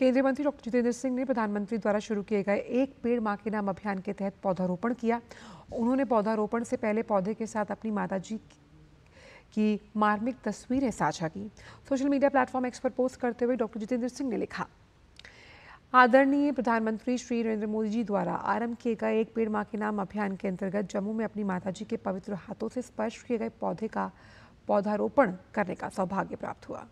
केंद्रीय मंत्री डॉक्टर जितेंद्र सिंह ने प्रधानमंत्री द्वारा शुरू किए गए एक पेड़ माँ के नाम अभियान के तहत पौधारोपण किया उन्होंने पौधारोपण से पहले पौधे के साथ अपनी माता जी की मार्मिक तस्वीरें साझा की सोशल मीडिया प्लेटफॉर्म एक्स पर पोस्ट करते हुए डॉक्टर जितेंद्र सिंह ने लिखा आदरणीय प्रधानमंत्री श्री नरेंद्र मोदी जी द्वारा आरंभ किए गए एक पेड़ माँ के नाम अभियान के अंतर्गत जम्मू में अपनी माता जी के पवित्र हाथों से स्पर्श किए गए पौधे का पौधारोपण करने का सौभाग्य प्राप्त हुआ